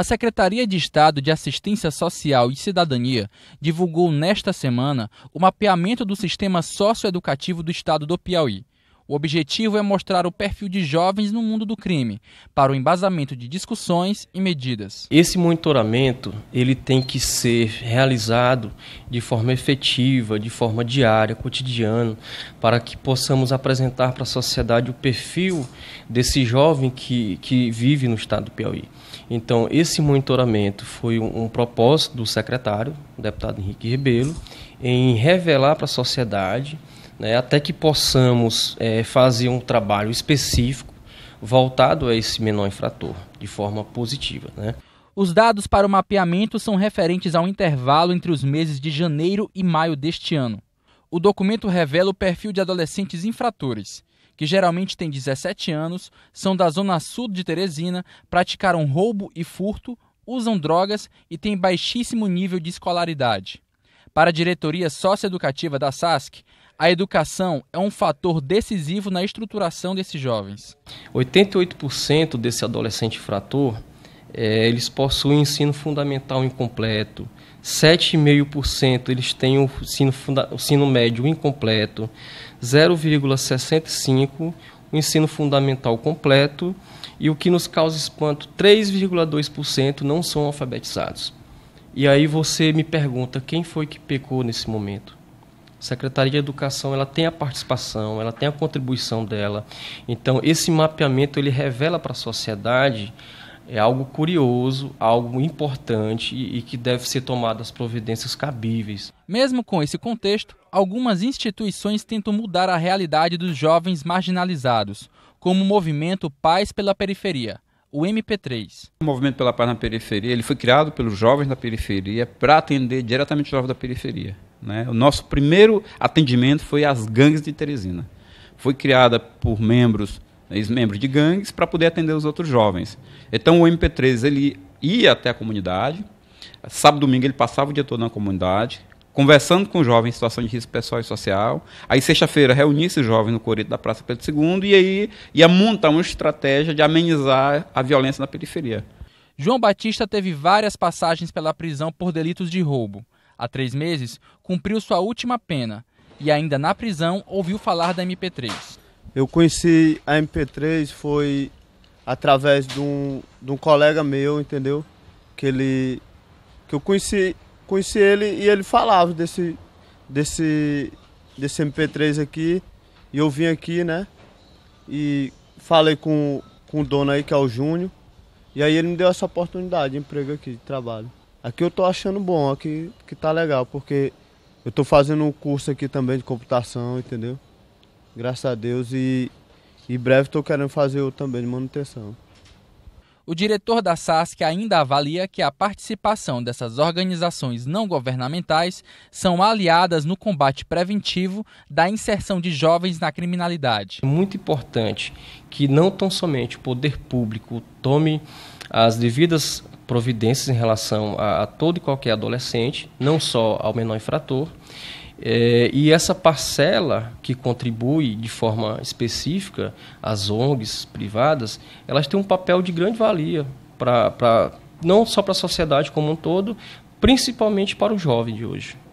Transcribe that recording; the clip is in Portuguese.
A Secretaria de Estado de Assistência Social e Cidadania divulgou nesta semana o mapeamento do sistema socioeducativo do estado do Piauí. O objetivo é mostrar o perfil de jovens no mundo do crime, para o embasamento de discussões e medidas. Esse monitoramento, ele tem que ser realizado de forma efetiva, de forma diária, cotidiana, para que possamos apresentar para a sociedade o perfil desse jovem que, que vive no estado do Piauí. Então, esse monitoramento foi um, um propósito do secretário, o deputado Henrique Rebelo, em revelar para a sociedade né, até que possamos é, fazer um trabalho específico voltado a esse menor infrator, de forma positiva. Né? Os dados para o mapeamento são referentes ao intervalo entre os meses de janeiro e maio deste ano. O documento revela o perfil de adolescentes infratores, que geralmente têm 17 anos, são da zona sul de Teresina, praticaram roubo e furto, usam drogas e têm baixíssimo nível de escolaridade. Para a diretoria socioeducativa da SASC, a educação é um fator decisivo na estruturação desses jovens. 88% desse adolescente frator é, eles possuem ensino fundamental incompleto. 7,5% eles têm o ensino, o ensino médio incompleto. 0,65% o ensino fundamental completo. E o que nos causa espanto, 3,2% não são alfabetizados. E aí você me pergunta, quem foi que pecou nesse momento? Secretaria de Educação ela tem a participação, ela tem a contribuição dela. Então esse mapeamento ele revela para a sociedade é algo curioso, algo importante e, e que deve ser tomadas as providências cabíveis. Mesmo com esse contexto, algumas instituições tentam mudar a realidade dos jovens marginalizados, como o movimento Paz pela Periferia o MP3. O Movimento pela Paz na Periferia, ele foi criado pelos jovens da periferia para atender diretamente os jovens da periferia. Né? O nosso primeiro atendimento foi às gangues de Teresina. Foi criada por membros, ex-membros de gangues, para poder atender os outros jovens. Então o MP3 ele ia até a comunidade, sábado e domingo ele passava o dia todo na comunidade, conversando com jovens em situação de risco pessoal e social. Aí, sexta-feira, reunia esses jovens no Coreto da Praça Pedro II e aí ia montar uma estratégia de amenizar a violência na periferia. João Batista teve várias passagens pela prisão por delitos de roubo há três meses, cumpriu sua última pena e ainda na prisão ouviu falar da MP3. Eu conheci a MP3 foi através de um, de um colega meu, entendeu? Que ele que eu conheci, conheci ele e ele falava desse desse desse MP3 aqui e eu vim aqui, né? E falei com, com o dono aí que é o Júnior. E aí ele me deu essa oportunidade de emprego aqui, de trabalho. Aqui eu tô achando bom, aqui que tá legal, porque eu tô fazendo um curso aqui também de computação, entendeu? Graças a Deus e em breve tô querendo fazer outro também de manutenção. O diretor da SASC ainda avalia que a participação dessas organizações não governamentais são aliadas no combate preventivo da inserção de jovens na criminalidade. É muito importante que não tão somente o poder público tome as devidas providências em relação a, a todo e qualquer adolescente, não só ao menor infrator. É, e essa parcela que contribui de forma específica às ONGs privadas, elas têm um papel de grande valia para não só para a sociedade como um todo, principalmente para o jovem de hoje.